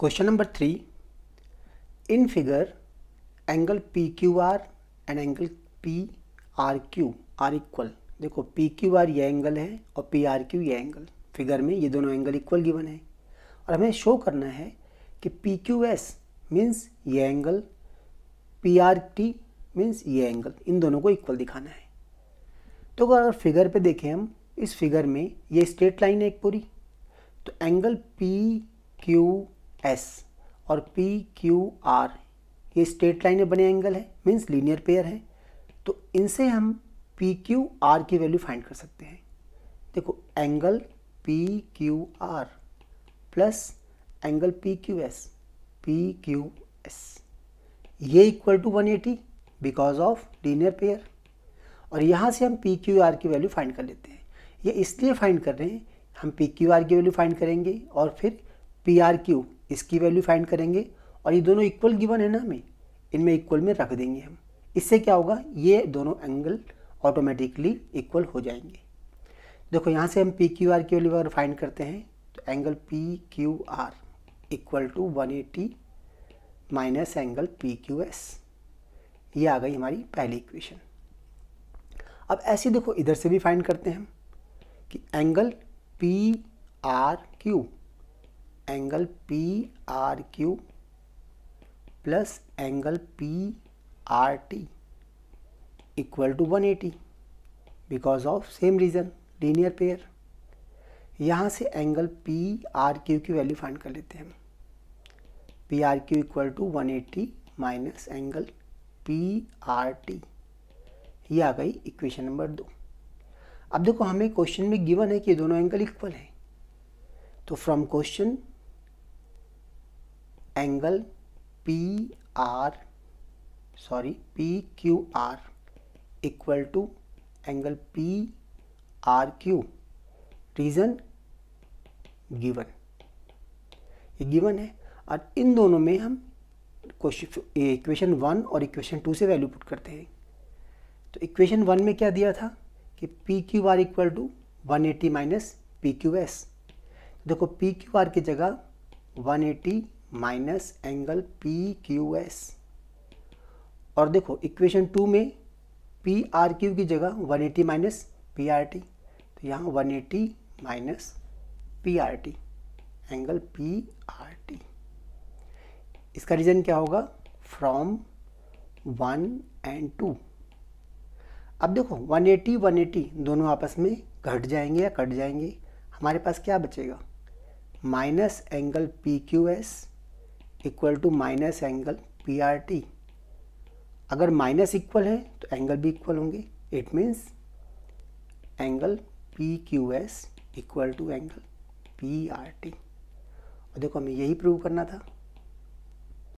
question number three in figure angle P Q R and angle P R Q R equal देखो P Q R ये angle है और P R Q ये angle figure में ये दोनों angle equal given है और हमें शो करना है कि पी क्यू एस मीन्स ये angle P R T means ये एंगल इन दोनों को इक्वल दिखाना है तो अगर फिगर पे देखें हम इस फिगर में ये स्ट्रेट लाइन है एक पूरी तो एंगल पी क्यू एस और पी क्यू आर ये स्ट्रेट लाइनें बने एंगल है मीन्स लीनियर पेयर है तो इनसे हम पी क्यू आर की वैल्यू फाइंड कर सकते हैं देखो angle P Q R plus angle P Q S P Q S ये equal to 180 because of linear pair और यहाँ से हम पी क्यू आर की वैल्यू फाइंड कर लेते हैं ये इसलिए फाइंड कर रहे हैं हम पी क्यू आर की वैल्यू फाइंड करेंगे और फिर पी आर क्यू इसकी वैल्यू फाइंड करेंगे और ये दोनों इक्वल गिवन है ना हमें इनमें इक्वल में रख देंगे हम इससे क्या होगा ये दोनों एंगल ऑटोमेटिकली इक्वल हो जाएंगे देखो यहाँ से हम पी क्यू आर की वैल्यू अगर फाइंड करते हैं तो angle P Q R equal to one eighty minus angle P Q S ये आ गई हमारी पहली इक्वेशन अब ऐसे देखो इधर से भी फाइंड करते हैं हम कि angle P R Q angle P R Q plus angle P R T equal to 180 because of same reason linear pair यहाँ से एंगल पी आर क्यू की वैल्यू फाइंड कर लेते हैं P R Q equal to one eighty minus angle P R T ये आ गई equation number दो अब देखो हमें क्वेश्चन में गिवन है कि दोनों एंगल इक्वल हैं तो from question angle P R sorry P Q R equal to angle P R Q reason given ये गिवन है और इन दोनों में हम क्वेश्चन इक्वेशन वन और इक्वेशन टू से वैल्यू पुट करते हैं तो इक्वेशन वन में क्या दिया था कि P Q R equal to one eighty minus P Q S देखो पी क्यू आर की जगह one eighty minus angle P Q S और देखो इक्वेशन टू में पी आर क्यू की जगह 180 eighty minus P R T तो यहाँ 180 eighty minus P R T angle P R T इसका रीज़न क्या होगा फ्रॉम वन एंड टू अब देखो 180 180 दोनों आपस में घट जाएंगे या कट जाएंगे हमारे पास क्या बचेगा minus angle P Q S equal to minus angle P R T अगर माइनस इक्वल है तो एंगल भी इक्वल होंगे it means angle P Q S equal to angle P R T और देखो हमें यही प्रूव करना था